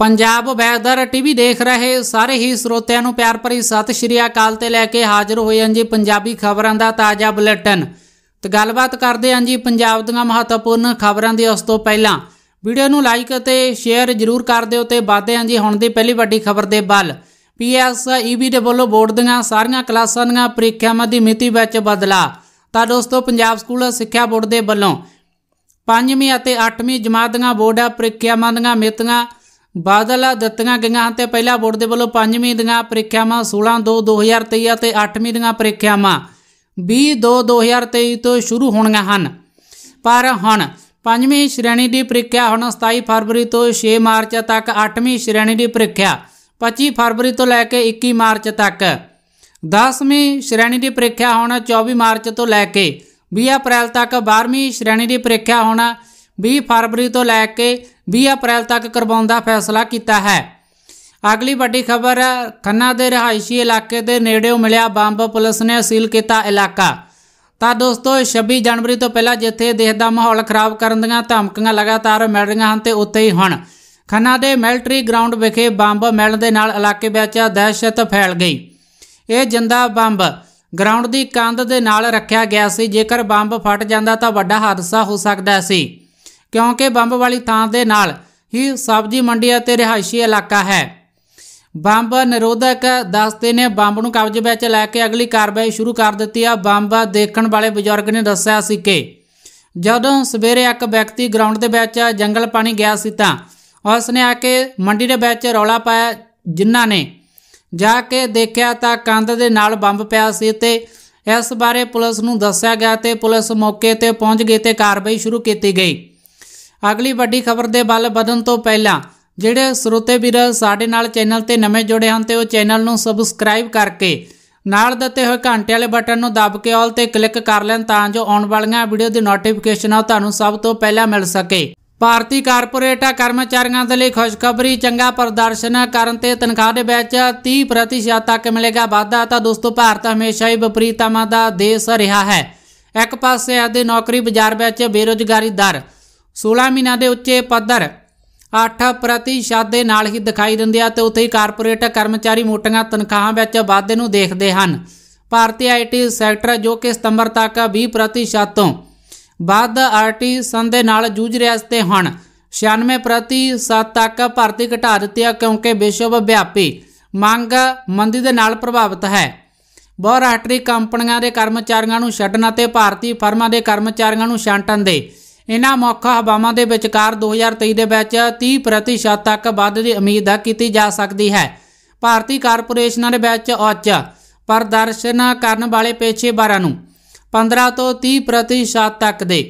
Punjab weather TV ਦੇਖ ਰਹੇ ਸਾਰੇ ਹੀ ਸਰੋਤਿਆਂ ਨੂੰ ਪਿਆਰ ਭਰੀ ਸਤਿ ਸ਼੍ਰੀ ਅਕਾਲ ਤੇ ਲੈ ਕੇ ਹਾਜ਼ਰ ਹੋਏ ਹਾਂ ਜੀ ਪੰਜਾਬੀ ਖਬਰਾਂ ਦਾ ਤਾਜ਼ਾ ਬੁਲੇਟਿਨ ਤੇ ਗੱਲਬਾਤ ਕਰਦੇ ਹਾਂ ਜੀ ਪੰਜਾਬ ਦੀਆਂ ਮਹੱਤਵਪੂਰਨ ਖਬਰਾਂ ਦੀ ਉਸ ਤੋਂ ਪਹਿਲਾਂ ਵੀਡੀਓ ਨੂੰ ਲਾਈਕ ਅਤੇ ਸ਼ੇਅਰ ਜ਼ਰੂਰ ਕਰ ਦਿਓ ਤੇ ਵਾਧੇ ਹਾਂ ਜੀ ਹੁਣ ਦੀ ਪਹਿਲੀ ਵੱਡੀ ਖਬਰ ਦੇ ਵੱਲ ਪੀਐਸ ਈਬੀ ਦੇ ਵੱਲੋਂ ਬੋਰਡ ਦੀਆਂ ਸਾਰੀਆਂ ਕਲਾਸਾਂ ਦੀਆਂ ਪ੍ਰੀਖਿਆਵਾਂ ਦੀ ਮਿਤੀ ਵਿੱਚ ਬਦਲਾ ਤਾਂ ਦੋਸਤੋ ਪੰਜਾਬ ਸਕੂਲ ਸਿੱਖਿਆ ਬੋਰਡ ਦੇ ਵੱਲੋਂ 5ਵੀਂ ਅਤੇ 8ਵੀਂ ਜਮਾਤ ਦੀਆਂ ਬੋਰਡ ਪ੍ਰੀਖਿਆਵਾਂ ਦੀਆਂ ਮਿਤੀਆਂ ਬਾਦਲ ਦਿੱਤੀਆਂ ਗਈਆਂ ਹਨ ਤੇ ਪਹਿਲਾ ਬੋਰਡ ਦੇ ਵੱਲੋਂ 5ਵੀਂ ਦੀਆਂ ਪ੍ਰੀਖਿਆਵਾਂ 16/2/2023 ਅਤੇ 8ਵੀਂ ਦੀਆਂ ਪ੍ਰੀਖਿਆਵਾਂ 20/2/2023 ਤੋਂ ਸ਼ੁਰੂ ਹੋਣੀਆਂ ਹਨ ਪਰ ਹੁਣ 5ਵੀਂ ਸ਼੍ਰੇਣੀ ਦੀ ਪ੍ਰੀਖਿਆ ਹੁਣ 27 ਫਰਵਰੀ ਤੋਂ 6 ਮਾਰਚ ਤੱਕ 8ਵੀਂ ਸ਼੍ਰੇਣੀ ਦੀ ਪ੍ਰੀਖਿਆ 25 ਫਰਵਰੀ ਤੋਂ ਲੈ ਕੇ 21 ਮਾਰਚ ਤੱਕ 10ਵੀਂ ਸ਼੍ਰੇਣੀ ਦੀ ਪ੍ਰੀਖਿਆ ਹੁਣ 24 ਮਾਰਚ ਤੋਂ ਲੈ ਕੇ 20 ਅਪ੍ਰੈਲ ਤੱਕ 12ਵੀਂ ਸ਼੍ਰੇਣੀ ਦੀ ਪ੍ਰੀਖਿਆ ਹੁਣ 20 ਫਰਵਰੀ ਤੋਂ ਲੈ ਕੇ 20 ਅਪ੍ਰੈਲ ਤੱਕ ਕਰਵਾਉਣ ਦਾ ਫੈਸਲਾ ਕੀਤਾ ਹੈ ਅਗਲੀ ਵੱਡੀ ਖਬਰ ਖੰਨਾ ਦੇ ਰਹਾਇਸ਼ੀ ਇਲਾਕੇ ਦੇ ਨੇੜੇੋਂ ਮਿਲਿਆ ਬੰਬ ਪੁਲਿਸ ਨੇ ਸੀਲ ਕੀਤਾ ਇਲਾਕਾ ਤਾਂ ਦੋਸਤੋ 26 ਜਨਵਰੀ ਤੋਂ ਪਹਿਲਾਂ ਜਿੱਥੇ ਦੇਸ਼ ਦਾ ਮਾਹੌਲ ਖਰਾਬ ਕਰਨ ਦੀਆਂ ਧਮਕੀਆਂ ਲਗਾਤਾਰ ਮਿਲ ਰਹੀਆਂ ਹਨ ਤੇ ਉੱਥੇ ਹੀ ਹੁਣ ਖੰਨਾ ਦੇ ਮਿਲਟਰੀ ਗਰਾਊਂਡ ਵਿਖੇ ਬੰਬ ਮਿਲਣ ਦੇ ਨਾਲ ਇਲਾਕੇ ਵਿੱਚ ਦਹਿਸ਼ਤ ਫੈਲ ਗਈ ਇਹ ਜਿੰਦਾ ਬੰਬ ਗਰਾਊਂਡ ਦੀ ਕੰਧ ਦੇ ਨਾਲ ਰੱਖਿਆ ਗਿਆ ਸੀ ਜੇਕਰ ਬੰਬ ਫਟ ਜਾਂਦਾ ਤਾਂ ਵੱਡਾ ਹਾਦਸਾ ਹੋ ਸਕਦਾ ਸੀ ਕਿਉਂਕਿ ਬੰਬ ਵਾਲੀ ਥਾਂ ਦੇ ਨਾਲ ਹੀ ਸਬਜ਼ੀ ਮੰਡੀ ਅਤੇ ਰਿਹਾਇਸ਼ੀ ਇਲਾਕਾ ਹੈ ਬੰਬ ਨਿਰੋਧਕ ਦੱਸਦੇ ਨੇ ਬੰਬ ਨੂੰ ਕਬਜ਼ੇ ਵਿੱਚ ਲੈ ਕੇ ਅਗਲੀ ਕਾਰਵਾਈ ਸ਼ੁਰੂ ਕਰ ਦਿੱਤੀ ਆ ਬੰਬ ਦੇਖਣ ਵਾਲੇ ਬਜ਼ੁਰਗ ਨੇ ਦੱਸਿਆ ਸੀ ਕਿ ਜਦੋਂ ਸਵੇਰੇ ਇੱਕ ਵਿਅਕਤੀ ਗਰਾਊਂਡ ਦੇ ਵਿੱਚ ਜੰਗਲ ਪਾਣੀ ਗਿਆ ਸੀ ਤਾਂ ਉਸ ਨੇ ਆ ਕੇ ਮੰਡੀ ਦੇ ਵਿੱਚ ਰੌਲਾ ਪਾਇਆ ਜਿਨ੍ਹਾਂ ਨੇ ਜਾ ਕੇ ਦੇਖਿਆ ਤਾਂ ਕੰਧ ਦੇ ਨਾਲ ਬੰਬ ਪਿਆ ਸੀ ਤੇ ਇਸ ਬਾਰੇ ਪੁਲਿਸ ਨੂੰ ਦੱਸਿਆ ਗਿਆ ਤੇ ਪੁਲਿਸ ਮੌਕੇ ਤੇ ਪਹੁੰਚ ਗਈ ਤੇ ਕਾਰਵਾਈ ਸ਼ੁਰੂ ਕੀਤੀ ਗਈ ਅਗਲੀ ਵੱਡੀ ਖਬਰ ਦੇ ਵੱਲ ਵਧਣ ਤੋਂ ਪਹਿਲਾਂ ਜਿਹੜੇ ਸਰੋਤੇ ਵੀਰ ਸਾਡੇ ਨਾਲ ਚੈਨਲ ਤੇ ਨਵੇਂ ਜੁੜੇ ਹਨ ਤੇ ਉਹ ਚੈਨਲ ਨੂੰ ਸਬਸਕ੍ਰਾਈਬ ਕਰਕੇ ਨਾਲ ਦਿੱਤੇ ਹੋਏ ਘੰਟੇ ਵਾਲੇ ਬਟਨ ਨੂੰ ਦਬ ਕੇ ਆਲ ਤੇ ਕਲਿੱਕ ਕਰ ਲੈਣ ਤਾਂ ਜੋ ਆਉਣ ਵਾਲੀਆਂ ਵੀਡੀਓ ਦੀ ਨੋਟੀਫਿਕੇਸ਼ਨ ਆ ਤੁਹਾਨੂੰ ਸਭ ਤੋਂ ਪਹਿਲਾਂ ਮਿਲ ਸਕੇ ਭਾਰਤੀ ਕਾਰਪੋਰੇਟਾ ਕਰਮਚਾਰੀਆਂ ਦੇ ਲਈ ਖੁਸ਼ਖਬਰੀ ਚੰਗਾ ਪ੍ਰਦਰਸ਼ਨ ਕਰਨ ਤੇ ਤਨਖਾਹ ਦੇ ਵਿੱਚ 30% ਤੱਕ ਮਿਲੇਗਾ ਵਾਧਾ ਤਾਂ ਦੋਸਤੋ ਭਾਰਤ ਹਮੇਸ਼ਾ ਹੀ ਵਿਪਰੀਤਾਂ ਦਾ ਦੇਸ਼ ਰਿਹਾ ਹੈ ਇੱਕ ਪਾਸੇ ਆਦੇ ਨੌਕਰੀ ਬਾਜ਼ਾਰ ਵਿੱਚ ਬੇਰੋਜ਼ਗਾਰੀ ਦਰ 16 ਮਹੀਨਾ ਦੇ ਉੱਚੇ ਪੱਧਰ 8% ਦੇ ਨਾਲ ਹੀ ਦਿਖਾਈ ਦਿੰਦੇ ਆ ਤੇ ਉੱਥੇ ਹੀ ਕਾਰਪੋਰੇਟ ਕਰਮਚਾਰੀ ਮੋਟੀਆਂ ਤਨਖਾਹਾਂ ਵਿੱਚ ਵਾਧੇ ਨੂੰ ਦੇਖਦੇ ਹਨ ਭਾਰਤੀ ਆਈਟੀ ਸੈਕਟਰ ਜੋ ਕਿ ਸਤੰਬਰ ਤੱਕ 20% ਤੋਂ ਵੱਧ ਆਰਟੀ ਸੰਦੇ ਨਾਲ ਜੂਝ ਰਿਹਾ ਸੀ ਤੇ ਹੁਣ 96% ਤੱਕ ਭਰਤੀ ਘਟਾ ਦਿੱਤੀ ਆ ਕਿਉਂਕਿ ਵਿਸ਼ਵ ਵਿਆਪੀ ਮੰਗ ਮੰਦੀ ਦੇ ਨਾਲ ਪ੍ਰਭਾਵਿਤ ਹੈ ਬਹੁਰਾਸ਼ਟਰੀ ਕੰਪਨੀਆਂ ਦੇ ਕਰਮਚਾਰੀਆਂ ਨੂੰ ਛੱਡਣ ਅਤੇ ਭਾਰਤੀ ਫਰਮਾਂ ਦੇ ਕਰਮਚਾਰੀਆਂ ਨੂੰ ਛਾਂਟਣ ਦੇ ਇਹਨਾਂ ਮੌਕਾ ਹਵਾਵਾਂ ਦੇ ਵਿਚਕਾਰ 2023 ਦੇ ਵਿੱਚ 30% ਤੱਕ ਵਾਧੇ ਦੀ ਉਮੀਦ ਕੀਤੀ ਜਾ ਸਕਦੀ ਹੈ ਭਾਰਤੀ ਕਾਰਪੋਰੇਸ਼ਨਾਂ ਦੇ ਵਿੱਚ ਉੱਚ ਪ੍ਰਦਰਸ਼ਨ ਕਰਨ ਵਾਲੇ ਪੇਸ਼ੇਵਾਰਾਂ ਨੂੰ 15 ਤੋਂ 30% ਤੱਕ ਦੇ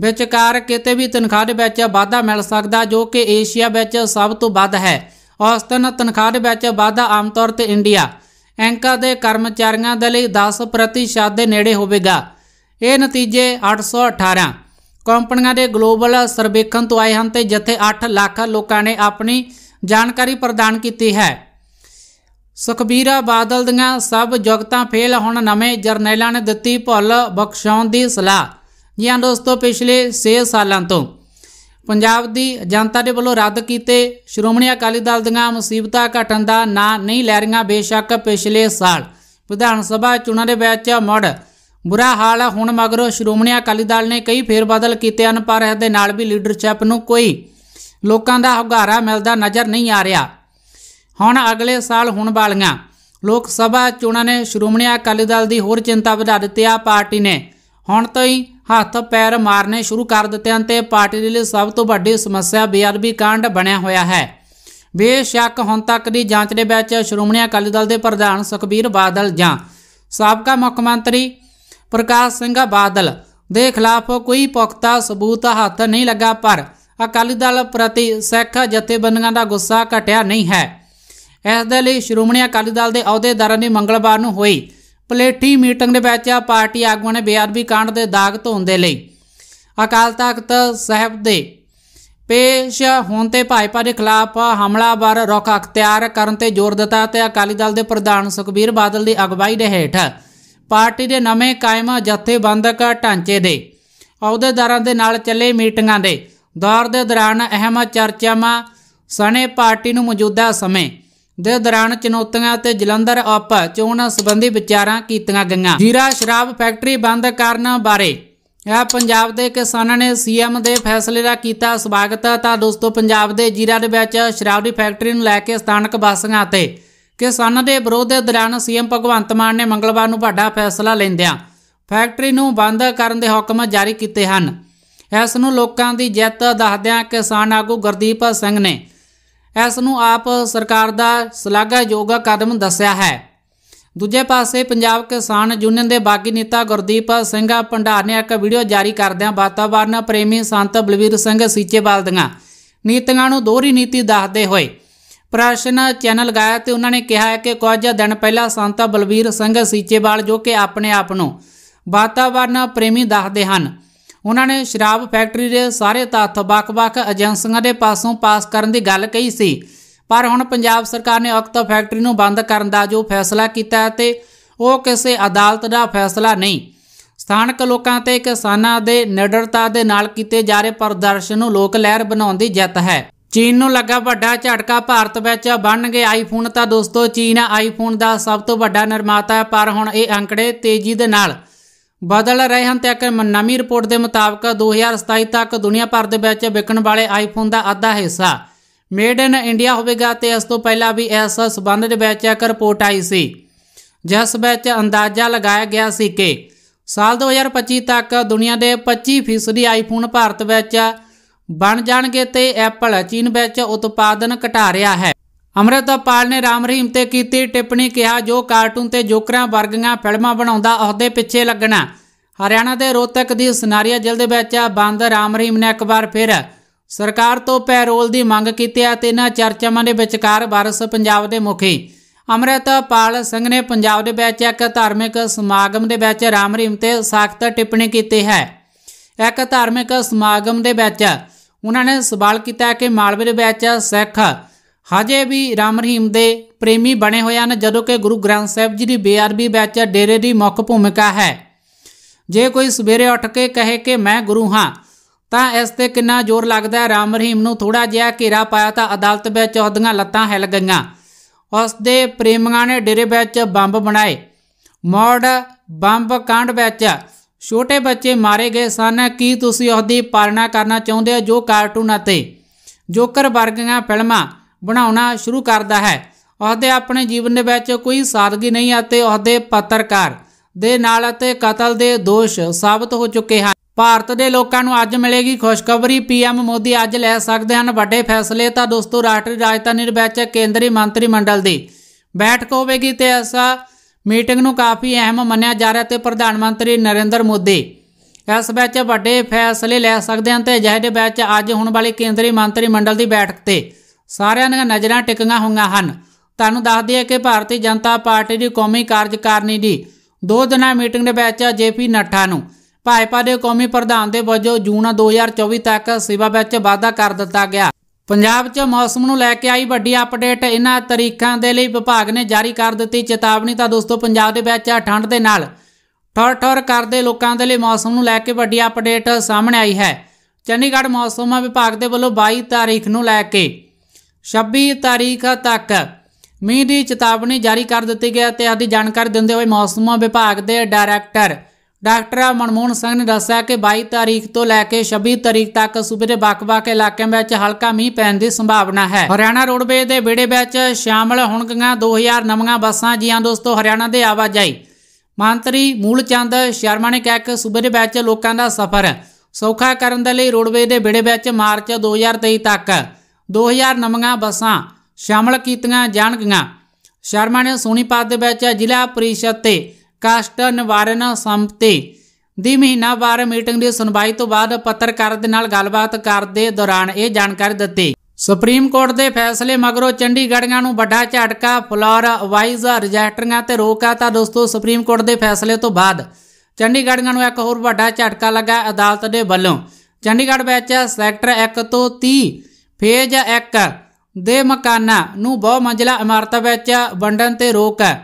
ਵਿਚਕਾਰ ਕਿਤੇ ਵੀ ਤਨਖਾਹ ਦੇ ਵਿੱਚ ਵਾਧਾ ਮਿਲ ਸਕਦਾ ਜੋ ਕਿ ਏਸ਼ੀਆ ਵਿੱਚ ਸਭ ਤੋਂ ਵੱਧ ਹੈ ਔਸਤਨ ਤਨਖਾਹ ਦੇ ਵਿੱਚ ਵਾਧਾ ਆਮ ਤੌਰ ਤੇ ਇੰਡੀਆ ਐਂਕਾ ਦੇ ਕਰਮਚਾਰੀਆਂ ਦੇ ਲਈ 10% ਦੇ ਨੇੜੇ ਹੋਵੇਗਾ ਇਹ ਨਤੀਜੇ 818 ਕੰਪਨੀਆਂ ਦੇ ਗਲੋਬਲ ਸਰਵੇਖਣ ਤੋਂ ਆਏ ਹਨ ਤੇ ਜਿੱਥੇ 8 ਲੱਖ ਲੋਕਾਂ ਨੇ ਆਪਣੀ ਜਾਣਕਾਰੀ ਪ੍ਰਦਾਨ ਕੀਤੀ ਹੈ ਸੁਖਬੀਰ ਬਾਦਲ ਦੀਆਂ ਸਭ ਜਗਤਾਂ ਫੇਲ ਹੁਣ ਨਵੇਂ ਜਰਨੈਲਾਂ ਨੇ ਦਿੱਤੀ ਭੁੱਲ ਬਖਸ਼ਾਉਣ ਦੀ ਸਲਾਹ ਜੀ ਹਾਂ ਦੋਸਤੋ ਪਿਛਲੇ 6 ਸਾਲਾਂ ਤੋਂ ਪੰਜਾਬ ਦੀ ਜਨਤਾ ਦੇ ਵੱਲੋਂ ਰੱਦ ਕੀਤੇ ਸ਼੍ਰੋਮਣੀ ਅਕਾਲੀ ਦਲ ਦੀਆਂ ਮੁਸੀਬਤਾਂ ਘਟਣ ਦਾ ਨਾਂ ਨਹੀਂ ਲੈ ਰਹੀਆਂ ਬੇਸ਼ੱਕ ਪਿਛਲੇ ਸਾਲ ਵਿਧਾਨ ਸਭਾ ਚੋਣਾਂ ਦੇ ਵਿੱਚ ਮੜ ਬੁਰਾ ਹਾਲ ਹੈ ਹੁਣ ਮਗਰੋਂ ਸ਼੍ਰੋਮਣੀ ਅਕਾਲੀ ਦਲ ਨੇ ਕਈ ਫੇਰਬਦਲ ਕੀਤੇ ਹਨ ਪਰ ਇਸ ਦੇ ਨਾਲ ਵੀ ਲੀਡਰਸ਼ਿਪ ਨੂੰ ਕੋਈ ਲੋਕਾਂ ਦਾ ਹੁਗਾਰਾ ਮਿਲਦਾ ਨਜ਼ਰ ਨਹੀਂ ਆ ਰਿਹਾ ਹੁਣ ਅਗਲੇ ਸਾਲ ਹੁਣ ਵਾਲੀਆਂ ਲੋਕ ਸਭਾ ਚੋਣਾਂ ਨੇ ਸ਼੍ਰੋਮਣੀ ਅਕਾਲੀ ਦਲ ਦੀ ਹੋਰ ਚਿੰਤਾ ਵਧਾ ਦਿੱਤੀ ਆ ਪਾਰਟੀ ਨੇ ਹੁਣ ਤੋਂ ਹੀ ਹੱਥ ਪੈਰ ਮਾਰਨੇ ਸ਼ੁਰੂ ਕਰ ਦਿੱਤੇ ਹਨ ਤੇ ਪਾਰਟੀ ਦੇ ਲਈ ਸਭ ਤੋਂ ਵੱਡੀ ਸਮੱਸਿਆ ਬੇਅਦਬੀ ਕਾਂਡ ਬਣਿਆ ਹੋਇਆ ਹੈ ਬੇਸ਼ੱਕ ਹੁਣ ਤੱਕ ਦੀ ਜਾਂਚ ਦੇ ਵਿੱਚ ਸ਼੍ਰੋਮਣੀ ਅਕਾਲੀ ਦਲ ਦੇ ਪ੍ਰਧਾਨ ਸੁਖਬੀਰ ਬਾਦਲ ਜਾਂ ਸਾਬਕਾ ਮੁੱਖ ਮੰਤਰੀ ਪ੍ਰਕਾਸ਼ ਸਿੰਘ ਬਾਦਲ ਦੇ ਖਿਲਾਫ ਕੋਈ ਪੁਖਤਾ ਸਬੂਤ ਹੱਥ ਨਹੀਂ ਲੱਗਾ ਪਰ ਅਕਾਲੀ ਦਲ ਪ੍ਰਤੀ ਸਿੱਖ ਜਥੇਬੰਦੀਆਂ ਦਾ ਗੁੱਸਾ ਘਟਿਆ ਨਹੀਂ ਹੈ ਇਸ ਦੇ ਲਈ ਸ਼੍ਰੋਮਣੀ ਅਕਾਲੀ ਦਲ ਦੇ ਅਹੁਦੇਦਾਰਾਂ ਦੀ ਮੰਗਲਵਾਰ ਨੂੰ ਹੋਈ ਪਲੇਠੀ ਮੀਟਿੰਗ ਦੇ ਵਿੱਚ ਪਾਰਟੀ ਆਗੂਆਂ ਨੇ ਬੇਅਦਬੀ ਕਾਂਡ ਦੇ ਦਾਗ ਧੋਣ ਦੇ ਲਈ ਅਕਾਲ ਤਖਤ ਸਾਹਿਬ ਦੇ ਪੇਸ਼ ਹੋਣ ਤੇ ਭਾਜਪਾ ਦੇ ਖਿਲਾਫ ਹਮਲਾਵਰ ਰੁਖ ਅਖਤਿਆਰ ਕਰਨ ਤੇ ਜ਼ੋਰ ਦਿੱਤਾ ਤੇ ਅਕਾਲੀ ਦਲ ਦੇ ਪ੍ਰਧਾਨ ਸੁਖਬੀਰ ਬਾਦਲ ਦੀ ਅਗਵਾਈ ਦੇ ਹੇਠ ਪਾਰਟੀ ਦੇ ਨਵੇਂ ਕਾਇਮ ਜਥੇਬੰਦਕ ਢਾਂਚੇ ਦੇ ਅਹੁਦੇਦਾਰਾਂ ਦੇ ਨਾਲ ਚੱਲੇ ਮੀਟਿੰਗਾਂ ਦੇ ਦੌਰ ਦੇ ਦੌਰਾਨ ਅਹਿਮ ਚਰਚਾਵਾਂ ਸਣੇ ਪਾਰਟੀ ਨੂੰ ਮੌਜੂਦਾ ਸਮੇਂ ਦੇ ਦੌਰਾਨ ਚੁਣੌਤੀਆਂ ਤੇ ਜਲੰਧਰ ਆਪ ਚੋਣ ਸੰਬੰਧੀ ਵਿਚਾਰਾਂ ਕੀਤੀਆਂ ਗਈਆਂ ਜੀਰਾ ਸ਼ਰਾਬ ਫੈਕਟਰੀ ਬੰਦ ਕਰਨ ਬਾਰੇ ਇਹ ਪੰਜਾਬ ਦੇ ਕਿਸਾਨਾਂ ਨੇ ਸੀਐਮ ਦੇ ਫੈਸਲੇ ਦਾ ਕੀਤਾ ਸਵਾਗਤ ਤਾਂ ਦੋਸਤੋ ਪੰਜਾਬ ਦੇ ਜੀਰਾ ਦੇ ਵਿੱਚ ਸ਼ਰਾਬ ਦੀ ਫੈਕਟਰੀ ਨੂੰ ਲੈ ਕੇ ਸਥਾਨਕ ਵਾਸੀਆਂ ਅਤੇ ਕਿਸਾਨਾਂ ਦੇ ਵਿਰੋਧ ਦੇ ਦੌਰਾਨ ਸੀਐਮ ਭਗਵੰਤ ਮਾਨ ਨੇ ਮੰਗਲਵਾਰ ਨੂੰ ਵੱਡਾ ਫੈਸਲਾ ਲੈਂਦਿਆਂ ਫੈਕਟਰੀ ਨੂੰ ਬੰਦ ਕਰਨ ਦੇ ਹੁਕਮ ਜਾਰੀ ਕੀਤੇ ਹਨ ਇਸ ਨੂੰ ਲੋਕਾਂ ਦੀ ਜਿੱਤ ਦੱਸਦਿਆਂ ਕਿਸਾਨ ਆਗੂ ਗੁਰਦੀਪ ਸਿੰਘ ਨੇ ਇਸ ਨੂੰ ਆਪ ਸਰਕਾਰ ਦਾ ਸ਼ਲਾਘਾਯੋਗ ਕਦਮ ਦੱਸਿਆ ਹੈ ਦੂਜੇ ਪਾਸੇ ਪੰਜਾਬ ਕਿਸਾਨ ਯੂਨੀਅਨ ਦੇ ਬਾਗੀ ਨੇਤਾ ਗੁਰਦੀਪ ਸਿੰਘ ਭੰਡਾਰ ਨੇ ਇੱਕ ਵੀਡੀਓ ਜਾਰੀ ਕਰਦਿਆਂ ਵਾਤਾਵਰਣ ਪ੍ਰੇਮੀ ਸੰਤ ਬਲਵੀਰ ਸਿੰਘ ਸੀਚੇਵਾਲ ਦੀਆਂ ਨੀਤੀਆਂ ਨੂੰ ਦੋਹਰੀ ਨੀਤੀ ਦੱਸਦੇ ਹੋਏ ਪ੍ਰਸ਼ਨ ਚੈਨਲ ਗਾਇਆ ਤੇ ਉਹਨਾਂ ਨੇ ਕਿਹਾ ਹੈ ਕਿ ਕੁਝ ਦਿਨ ਪਹਿਲਾਂ ਸੰਤਾ ਬਲਵੀਰ ਸਿੰਘ ਸੀਚੇਵਾਲ ਜੋ ਕਿ ਆਪਣੇ ਆਪ ਨੂੰ ਵਾਤਾਵਰਨ ਪ੍ਰੇਮੀ ਦੱਸਦੇ ਹਨ ਉਹਨਾਂ ਨੇ ਸ਼ਰਾਬ ਫੈਕਟਰੀ ਦੇ ਸਾਰੇ ਤੱਥ ਵੱਖ-ਵੱਖ ਏਜੰਸੀਆਂ ਦੇ ਪਾਸੋਂ ਪਾਸ ਕਰਨ ਦੀ ਗੱਲ ਕਹੀ ਸੀ ਪਰ ਹੁਣ ਪੰਜਾਬ ਸਰਕਾਰ ਨੇ ਉਕਤ ਫੈਕਟਰੀ ਨੂੰ ਬੰਦ ਕਰਨ ਦਾ ਜੋ ਫੈਸਲਾ ਕੀਤਾ ਹੈ ਤੇ ਉਹ ਕਿਸੇ ਅਦਾਲਤ ਦਾ ਫੈਸਲਾ ਨਹੀਂ ਸਥਾਨਕ ਲੋਕਾਂ ਤੇ ਕਿਸਾਨਾਂ ਦੇ ਨਿਡਰਤਾ ਦੇ ਨਾਲ ਕੀਤੇ ਜਾ ਰਹੇ ਪ੍ਰਦਰਸ਼ਨ ਨੂੰ ਲੋਕ ਲਹਿਰ ਬਣਾਉਣ ਦੀ ਜਿੱਤ ਹੈ ਚੀਨ ਨੂੰ ਲੱਗਾ ਵੱਡਾ ਝਟਕਾ ਭਾਰਤ ਵਿੱਚ ਬਣਨਗੇ ਗਏ ਆਈਫੋਨ ਤਾਂ ਦੋਸਤੋ ਚੀਨ ਆਈਫੋਨ ਦਾ ਸਭ ਤੋਂ ਵੱਡਾ ਨਿਰਮਾਤਾ ਹੈ ਪਰ ਹੁਣ ਇਹ ਅੰਕੜੇ ਤੇਜ਼ੀ ਦੇ ਨਾਲ ਬਦਲ ਰਹੇ ਹਨ ਤੇ ਇੱਕ ਨਵੀਂ ਰਿਪੋਰਟ ਦੇ ਮੁਤਾਬਕ 2027 ਤੱਕ ਦੁਨੀਆ ਭਰ ਦੇ ਵਿੱਚ ਵਿਕਣ ਵਾਲੇ ਆਈਫੋਨ ਦਾ ਅੱਧਾ ਹਿੱਸਾ ਮੇਡ ਇਨ ਇੰਡੀਆ ਹੋਵੇਗਾ ਤੇ ਇਸ ਤੋਂ ਪਹਿਲਾਂ ਵੀ ਇਸ ਸਬੰਧ ਦੇ ਵਿੱਚ ਇੱਕ ਰਿਪੋਰਟ ਆਈ ਸੀ ਜਿਸ ਵਿੱਚ ਅੰਦਾਜ਼ਾ ਲਗਾਇਆ ਗਿਆ ਸੀ ਕਿ ਸਾਲ 2025 ਤੱਕ ਦੁਨੀਆ ਦੇ 25% ਆਈਫੋਨ ਭਾਰਤ ਵਿੱਚ ਬਣ ਜਾਣਗੇ ਤੇ ਐਪਲ ਚੀਨ ਵਿੱਚ ਉਤਪਾਦਨ ਘਟਾ ਰਿਹਾ ਹੈ ਅਮਰਿਤਪਾਲ ਨੇ ਰਾਮ ਰਹੀਮ ਤੇ ਕੀਤੀ ਟਿੱਪਣੀ ਕਿਹਾ ਜੋ ਕਾਰਟੂਨ ਤੇ ਜੋਕਰਾਂ ਵਰਗੀਆਂ ਫਿਲਮਾਂ ਬਣਾਉਂਦਾ ਉਹਦੇ ਪਿੱਛੇ ਲੱਗਣਾ ਹਰਿਆਣਾ ਦੇ ਰੋਤਕ ਦੀ ਸਨਾਰੀਆ ਜ਼ਿਲ੍ਹੇ ਦੇ ਵਿੱਚ ਬੰਦ ਰਾਮ ਰਹੀਮ ਨੇ ਇੱਕ ਵਾਰ ਫਿਰ ਸਰਕਾਰ ਤੋਂ ਪੈਰੋਲ ਦੀ ਮੰਗ ਕੀਤੀ ਹੈ ਤੇ ਇਹਨਾਂ ਚਰਚਾਵਾਂ ਦੇ ਵਿਚਕਾਰ ਬਾਰਸ ਪੰਜਾਬ ਦੇ ਮੁਖੀ ਅਮਰਿਤਪਾਲ ਸਿੰਘ ਨੇ ਪੰਜਾਬ ਦੇ ਵਿੱਚ ਇੱਕ ਧਾਰਮਿਕ ਸਮਾਗਮ ਦੇ ਵਿੱਚ ਰਾਮ ਰਹੀਮ ਤੇ ਸਖਤ ਟਿੱਪਣੀ ਕੀਤੀ ਹੈ ਇੱਕ ਧਾਰਮਿਕ ਸਮਾਗਮ ਦੇ ਵਿੱਚ ਉਹਨਾਂ ਨੇ ਸਵਾਲ ਕੀਤਾ ਕਿ ਮਾਲਵੇ ਦੇ ਵਿੱਚ ਸਿੱਖ ਹਜੇ ਵੀ ਰਾਮ ਰਹੀਮ ਦੇ ਪ੍ਰੇਮੀ ਬਣੇ ਹੋਏ ਹਨ ਜਦੋਂ ਕਿ ਗੁਰੂ ਗ੍ਰੰਥ ਸਾਹਿਬ ਜੀ ਦੀ ਬੇਅਰਬੀ ਵਿੱਚ ਡੇਰੇ ਦੀ ਮੁੱਖ ਭੂਮਿਕਾ ਹੈ ਜੇ ਕੋਈ ਸਵੇਰੇ ਉੱਠ ਕੇ ਕਹੇ ਕਿ ਮੈਂ ਗੁਰੂ ਹਾਂ ਤਾਂ ਇਸ ਤੇ ਕਿੰਨਾ ਜ਼ੋਰ ਲੱਗਦਾ ਹੈ ਰਾਮ ਰਹੀਮ ਨੂੰ ਥੋੜਾ ਜਿਹਾ ਘੇਰਾ ਪਾਇਆ ਤਾਂ ਅਦਾਲਤ ਵਿੱਚ ਉਹਦੀਆਂ ਲੱਤਾਂ ਹਿੱਲ ਗਈਆਂ ਉਸ ਦੇ ਪ੍ਰੇਮੀਆਂ ਨੇ ਡੇਰੇ ਵਿੱਚ ਬੰਬ ਬਣਾਏ ਮੋੜ ਬੰਬ ਕਾਂਡ ਵਿੱਚ ਛੋਟੇ ਬੱਚੇ ਮਾਰੇ ਗਏ ਸਨ ਕੀ ਤੁਸੀਂ ਉਸ ਦੀ ਪਾਲਣਾ ਕਰਨਾ ਚਾਹੁੰਦੇ ਹੋ ਜੋ ਕਾਰਟੂਨ ਅਤੇ ਜੋਕਰ ਵਰਗੀਆਂ ਫਿਲਮਾਂ ਬਣਾਉਣਾ ਸ਼ੁਰੂ ਕਰਦਾ ਹੈ ਦੇ ਆਪਣੇ ਜੀਵਨ ਦੇ ਵਿੱਚ ਕੋਈ ਸਾਦਗੀ ਨਹੀਂ ਅਤੇ ਦੇ ਪੱਤਰਕਾਰ ਦੇ ਨਾਲ ਅਤੇ ਕਤਲ ਦੇ ਦੋਸ਼ ਸਾਬਤ ਹੋ ਚੁੱਕੇ ਹਨ ਭਾਰਤ ਦੇ ਲੋਕਾਂ ਨੂੰ ਅੱਜ ਮਿਲੇਗੀ ਖੁਸ਼ਖਬਰੀ ਪੀਐਮ ਮੋਦੀ ਅੱਜ ਲੈ ਸਕਦੇ ਹਨ ਵੱਡੇ ਫੈਸਲੇ ਤਾਂ ਦੋਸਤੋ ਰਾਸ਼ਟਰੀ ਰਾਜਧਾਨੀ ਵਿੱਚ ਕੇਂਦਰੀ ਮੰਤਰੀ ਮੰਡਲ ਦੀ ਬੈਠਕ ਹੋਵੇਗੀ ਤੇ ਐਸਾ ਮੀਟਿੰਗ ਨੂੰ ਕਾਫੀ ਅਹਿਮ ਮੰਨਿਆ ਜਾ ਰਿਹਾ ਤੇ ਪ੍ਰਧਾਨ ਮੰਤਰੀ ਨਰਿੰਦਰ ਮੋਦੀ ਇਸ ਵਿੱਚ ਵੱਡੇ ਫੈਸਲੇ ਲੈ ਸਕਦੇ ਹਨ ਤੇ ਅਜਿਹੇ ਵਿੱਚ ਅੱਜ ਹੋਣ ਵਾਲੀ ਕੇਂਦਰੀ ਮੰਤਰੀ ਮੰਡਲ ਦੀ ਬੈਠਕ ਤੇ ਸਾਰਿਆਂ ਦੀਆਂ ਨਜ਼ਰਾਂ ਟਿਕੀਆਂ ਹੋਈਆਂ ਹਨ ਤੁਹਾਨੂੰ ਦੱਸ ਦਈਏ ਕਿ ਭਾਰਤੀ ਜਨਤਾ ਪਾਰਟੀ ਦੀ ਕੌਮੀ ਕਾਰਜਕਾਰਨੀ ਦੀ ਦੋ ਦਿਨਾਂ ਮੀਟਿੰਗ ਦੇ ਵਿੱਚ ਜੇਪੀ ਨੱਠਾ ਨੂੰ ਭਾਜਪਾ ਦੇ ਕੌਮੀ ਪ੍ਰਧਾਨ ਦੇ ਵਜੋਂ ਜੂਨ 2024 ਤੱਕ ਸੇਵਾ ਵਿੱਚ ਵਾਅਦਾ ਕਰ ਦਿੱਤਾ ਗਿਆ ਪੰਜਾਬ 'ਚ ਮੌਸਮ ਨੂੰ ਲੈ ਕੇ ਆਈ ਵੱਡੀ ਅਪਡੇਟ ਇਹਨਾਂ ਤਰੀਕਾਂ ਦੇ ਲਈ ਵਿਭਾਗ ਨੇ ਜਾਰੀ ਕਰ ਦਿੱਤੀ ਚੇਤਾਵਨੀ ਤਾਂ ਦੋਸਤੋ ਪੰਜਾਬ ਦੇ ਵਿੱਚ ਠੰਡ ਦੇ ਨਾਲ ਠਰ-ਠਰ ਕਰਦੇ ਲੋਕਾਂ ਦੇ ਲਈ ਮੌਸਮ ਨੂੰ ਲੈ ਕੇ ਵੱਡੀ ਅਪਡੇਟ ਸਾਹਮਣੇ ਆਈ ਹੈ ਚੰਡੀਗੜ੍ਹ ਮੌਸਮ ਵਿਭਾਗ ਦੇ ਵੱਲੋਂ 22 ਤਾਰੀਖ ਨੂੰ ਲੈ ਕੇ 26 ਤਾਰੀਖ ਤੱਕ ਮੀਂਹ ਦੀ ਚੇਤਾਵਨੀ ਜਾਰੀ ਕਰ ਦਿੱਤੀ ਗਈ ਤੇ ਆਦੀ ਜਾਣਕਾਰੀ ਦਿੰਦੇ ਹੋਏ ਮੌਸਮ ਵਿਭਾਗ ਦੇ ਡਾਇਰੈਕਟਰ ਡਾਕਟਰ ਮਨਮੋਹਨ ਸਿੰਘ ਨੇ ਦੱਸਿਆ ਕਿ 22 ਤਾਰੀਖ ਤੋਂ ਲੈ ਕੇ 26 ਤਾਰੀਖ ਤੱਕ ਸੂਬੇ ਦੇ ਵੱਖ-ਵੱਖ ਇਲਾਕਿਆਂ ਵਿੱਚ ਹਲਕਾ ਮੀਂਹ ਪੈਣ ਦੀ ਸੰਭਾਵਨਾ ਹੈ ਹਰਿਆਣਾ ਰੋਡਵੇਜ਼ ਦੇ ਵਿੜੇ ਵਿੱਚ ਸ਼ਾਮਲ ਹੋਣਗੀਆਂ 2000 ਨਵੀਆਂ ਬੱਸਾਂ ਜੀਆਂ ਦੋਸਤੋ ਹਰਿਆਣਾ ਦੇ ਆਵਾਜਾਈ ਮੰਤਰੀ ਮੂਲਚੰਦ ਸ਼ਰਮਾ ਨੇ ਕਿਹਾ ਕਿ ਸੂਬੇ ਦੇ ਵਿੱਚ ਲੋਕਾਂ ਦਾ ਸਫ਼ਰ ਸੌਖਾ ਕਰਨ ਦੇ ਲਈ ਰੋਡਵੇਜ਼ ਦੇ ਵਿੜੇ ਵਿੱਚ ਮਾਰਚ 2023 ਤੱਕ 2000 ਨਵੀਆਂ ਬੱਸਾਂ ਸ਼ਾਮਲ ਕੀਤੀਆਂ ਜਾਣਗੀਆਂ ਸ਼ਰਮਾ ਨੇ ਸੋਨੀਪਤ ਦੇ ਵਿੱਚ ਜ਼ਿਲ੍ਹਾ ਪ੍ਰੀਸ਼ਦ ਤੇ ਕਸ਼ਟ ਨਿਵਾਰਨ ਸੰਪਤੀ ਦੀ ਮਹੀਨਾਵਾਰ ਮੀਟਿੰਗ ਦੀ ਸੁਣਵਾਈ ਤੋਂ ਬਾਅਦ ਪੱਤਰਕਾਰ ਦੇ ਨਾਲ ਗੱਲਬਾਤ ਕਰਦੇ ਦੌਰਾਨ ਇਹ ਜਾਣਕਾਰੀ ਦਿੱਤੀ ਸੁਪਰੀਮ ਕੋਰਟ ਦੇ ਫੈਸਲੇ ਮਗਰੋਂ ਚੰਡੀਗੜ੍ਹੀਆਂ ਨੂੰ ਵੱਡਾ ਝਟਕਾ ਫਲੋਰ ਵਾਈਜ਼ ਰਜਿਸਟਰੀਆਂ ਤੇ ਰੋਕ ਆ ਤਾਂ ਦੋਸਤੋ ਸੁਪਰੀਮ ਕੋਰਟ ਦੇ ਫੈਸਲੇ ਤੋਂ ਬਾਅਦ ਚੰਡੀਗੜ੍ਹੀਆਂ ਨੂੰ ਇੱਕ ਹੋਰ ਵੱਡਾ ਝਟਕਾ ਲੱਗਾ ਅਦਾਲਤ ਦੇ ਵੱਲੋਂ ਚੰਡੀਗੜ੍ਹ ਵਿੱਚ ਸੈਕਟਰ 1 ਤੋਂ 30 ਫੇਜ਼ 1 ਦੇ ਮਕਾਨਾਂ ਨੂੰ ਬਹੁ ਮੰਜ਼ਲਾ ਇਮਾਰਤਾਂ ਵਿੱਚ ਵੰਡਣ ਤੇ ਰੋਕ ਹੈ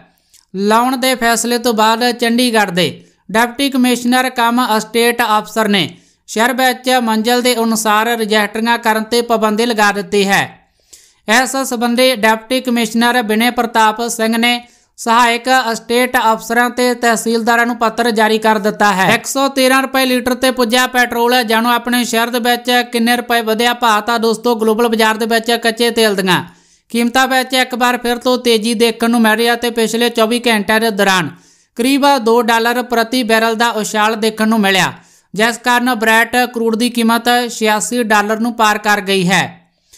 ਲਾਉਣ ਦੇ ਫੈਸਲੇ ਤੋਂ ਬਾਅਦ ਚੰਡੀਗੜ੍ਹ ਦੇ ਡਿਪਟੀ ਕਮਿਸ਼ਨਰ ਕਮ ਸਟੇਟ ਅਫਸਰ ਨੇ ਸ਼ਹਿਰ ਵਿੱਚ ਮੰਜ਼ਲ ਦੇ ਅਨੁਸਾਰ ਰਜਿਸਟਰੀਆਂ ਕਰਨ ਤੇ ਪਾਬੰਦੀ ਲਗਾ ਦਿੱਤੀ ਹੈ ਇਸ ਸਬੰਧੀ ਡਿਪਟੀ ਕਮਿਸ਼ਨਰ ਬਿਨੇ ਪ੍ਰਤਾਪ ਸਿੰਘ ਨੇ ਸਹਾਇਕ ਸਟੇਟ ਅਫਸਰਾਂ ਤੇ ਤਹਿਸੀਲਦਾਰਾਂ ਨੂੰ ਪੱਤਰ ਜਾਰੀ ਕਰ ਦਿੱਤਾ ਹੈ 113 ਰੁਪਏ ਲੀਟਰ ਤੇ ਪੁੱਜਿਆ ਪੈਟਰੋਲ ਜਾਣੋ ਆਪਣੇ ਸ਼ਹਿਰ ਦੇ ਵਿੱਚ ਕਿੰਨੇ ਰੁਪਏ ਵਧਿਆ ਭਾਅ ਤਾਂ ਦੋਸਤੋ ਗਲੋਬਲ ਬਾਜ਼ਾਰ ਦੇ ਵਿੱਚ ਕੱਚੇ ਤੇਲ ਦੀਆਂ ਕੀਮਤਾਂ ਵਿੱਚ ਇੱਕ ਵਾਰ ਫਿਰ ਤੋਂ ਤੇਜ਼ੀ ਦੇਖਣ ਨੂੰ ਮਿਲ ਰਹੀ ਹੈ ਤੇ ਪਿਛਲੇ 24 ਘੰਟਿਆਂ ਦੇ ਦੌਰਾਨ ਕਰੀਬ 2 ਡਾਲਰ ਪ੍ਰਤੀ ਬੈਰਲ ਦਾ ਉਛਾਲ ਦੇਖਣ ਨੂੰ ਮਿਲਿਆ ਜਿਸ ਕਾਰਨ ਬ੍ਰੈਟ ਕਰੂਡ ਦੀ ਕੀਮਤ 86 ਡਾਲਰ ਨੂੰ ਪਾਰ ਕਰ ਗਈ ਹੈ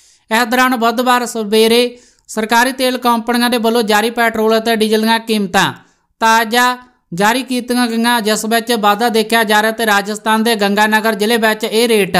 ਇਸ ਦੌਰਾਨ ਬੁੱਧਵਾਰ ਸਵੇਰੇ ਸਰਕਾਰੀ ਤੇਲ ਕੰਪਨੀਆਂ ਦੇ ਵੱਲੋਂ ਜਾਰੀ ਪੈਟਰੋਲ ਅਤੇ ਡੀਜ਼ਲ ਦੀਆਂ ਕੀਮਤਾਂ ਤਾਜ਼ਾ ਜਾਰੀ ਕੀਤੀਆਂ ਗਈਆਂ ਜਿਸ ਵਿੱਚ ਵਾਧਾ ਦੇਖਿਆ ਜਾ ਰਿਹਾ ਤੇ ਰਾਜਸਥਾਨ ਦੇ ਗੰਗਾਨਗਰ ਜ਼ਿਲ੍ਹੇ ਵਿੱਚ ਇਹ ਰੇਟ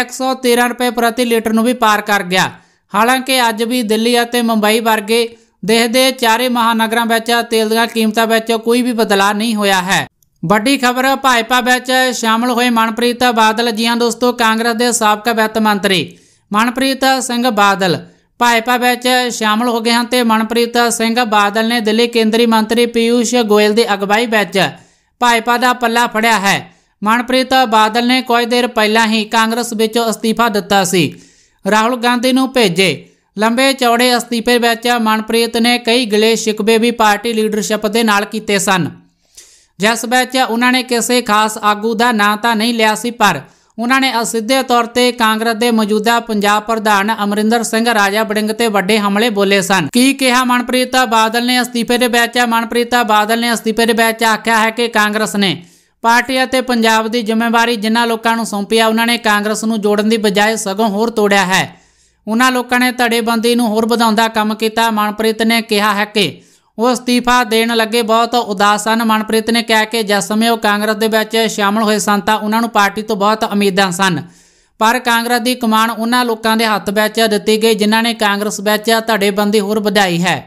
113 ਰੁਪਏ ਪ੍ਰਤੀ ਲੀਟਰ ਨੂੰ ਵੀ ਪਾਰ ਕਰ ਗਿਆ ਹਾਲਾਂਕਿ ਅੱਜ ਵੀ ਦਿੱਲੀ ਅਤੇ ਮੁੰਬਈ ਵਰਗੇ ਦੇਸ਼ ਦੇ ਚਾਰੇ ਮਹਾਨਗਰਾਂ ਵਿੱਚ ਤੇਲ ਦੀਆਂ ਕੀਮਤਾਂ ਵਿੱਚ ਕੋਈ ਵੀ ਬਦਲਾਅ ਨਹੀਂ ਹੋਇਆ ਹੈ ਵੱਡੀ ਖਬਰ ਭਾਜਪਾ ਵਿੱਚ ਸ਼ਾਮਲ ਹੋਏ ਮਨਪ੍ਰੀਤ ਬਾਦਲ ਜੀਆਂ ਦੋਸਤੋ ਕਾਂਗਰਸ ਦੇ ਸਾਬਕਾ ਵਿੱਤ ਮੰਤਰੀ ਮਨਪ੍ਰੀਤ ਸਿੰਘ ਬਾਦਲ ਭਾਜਪਾ ਵਿੱਚ ਸ਼ਾਮਲ ਹੋ ਗਏ ਹਨ ਤੇ ਮਨਪ੍ਰੀਤ ਸਿੰਘ ਬਾਦਲ ਨੇ ਦਿੱਲੀ ਕੇਂਦਰੀ ਮੰਤਰੀ ਪਿਊਸ਼ ਗੋਇਲ ਦੀ ਅਗਵਾਈ ਵਿੱਚ ਭਾਜਪਾ ਦਾ ਪੱਲਾ ਫੜਿਆ ਹੈ ਮਨਪ੍ਰੀਤ ਬਾਦਲ ਨੇ ਕੁਝ ਦਿਨ ਪਹਿਲਾਂ ਹੀ ਕਾਂਗਰਸ ਵਿੱਚੋਂ ਅਸਤੀਫਾ ਦਿੱਤਾ ਸੀ ਰਾਹੁਲ ਗਾਂਧੀ ਨੂੰ ਭੇਜੇ ਲੰਬੇ ਚੌੜੇ ਅਸਤੀਫੇ ਵਿੱਚ ਮਨਪ੍ਰੀਤ ਨੇ ਕਈ ਗਲੇ ਸ਼ਿਕਵੇ ਵੀ ਪਾਰਟੀ ਲੀਡਰਸ਼ਿਪ ਦੇ ਨਾਲ ਕੀਤੇ ਸਨ ਜਿਸ ਵਿੱਚ ਉਹਨਾਂ ਨੇ ਕਿਸੇ ਖਾਸ ਆਗੂ ਦਾ ਨਾਂ ਤਾਂ ਨਹੀਂ ਲਿਆ ਸੀ ਪਰ ਉਹਨਾਂ ਨੇ ਅਸਿੱਧੇ ਤੌਰ ਤੇ ਕਾਂਗਰਸ ਦੇ ਮੌਜੂਦਾ ਪੰਜਾਬ ਪ੍ਰਧਾਨ ਅਮਰਿੰਦਰ ਸਿੰਘ ਰਾਜਾ ਬੜਿੰਗ ਤੇ ਵੱਡੇ ਹਮਲੇ ਬੋਲੇ ਸਨ ਕੀ ਕਿਹਾ ਮਨਪ੍ਰੀਤ ਬਾਦਲ ਨੇ ਅਸਤੀਫੇ ਦੇ ਵਿੱਚ ਮਨਪ੍ਰੀਤ ਬਾਦਲ ਨੇ ਅਸਤੀਫੇ ਦੇ ਵਿੱਚ ਆਖਿਆ ਹੈ ਕਿ ਕਾਂਗਰਸ ਨੇ ਪਾਰਟੀ ਅਤੇ ਪੰਜਾਬ ਦੀ ਜ਼ਿੰਮੇਵਾਰੀ ਜਿਨ੍ਹਾਂ ਲੋਕਾਂ ਨੂੰ ਸੌਂਪਿਆ ਉਹਨਾਂ ਨੇ ਕਾਂਗਰਸ ਨੂੰ ਜੋੜਨ ਦੀ ਬਜਾਏ ਸਗੋਂ ਹੋਰ ਤੋੜਿਆ ਹੈ ਉਹਨਾਂ ਲੋਕਾਂ ਨੇ ਧੜੇਬੰਦੀ ਨੂੰ ਹੋਰ ਵਧਾਉਂਦਾ ਕੰਮ ਕੀਤਾ ਮਨਪ੍ਰੀਤ ਨੇ ਕਿਹਾ ਹੈ ਕਿ ਉਹ ਅਸਤੀਫਾ ਦੇਣ ਲੱਗੇ ਬਹੁਤ ਉਦਾਸ ਹਨ ਮਨਪ੍ਰੀਤ ਨੇ ਕਿਹਾ ਕਿ ਜਿਸ ਸਮੇਂ ਉਹ ਕਾਂਗਰਸ ਦੇ ਵਿੱਚ ਸ਼ਾਮਲ ਹੋਏ ਸਨ ਤਾਂ ਉਹਨਾਂ ਨੂੰ ਪਾਰਟੀ ਤੋਂ ਬਹੁਤ ਉਮੀਦਾਂ ਸਨ ਪਰ ਕਾਂਗਰਸ ਦੀ ਕਮਾਨ ਉਹਨਾਂ ਲੋਕਾਂ ਦੇ ਹੱਥ ਵਿੱਚ ਦਿੱਤੀ ਗਈ ਜਿਨ੍ਹਾਂ ਨੇ ਕਾਂਗਰਸ ਵਿੱਚ ਧੜੇਬੰਦੀ ਹੋਰ ਵਧਾਈ ਹੈ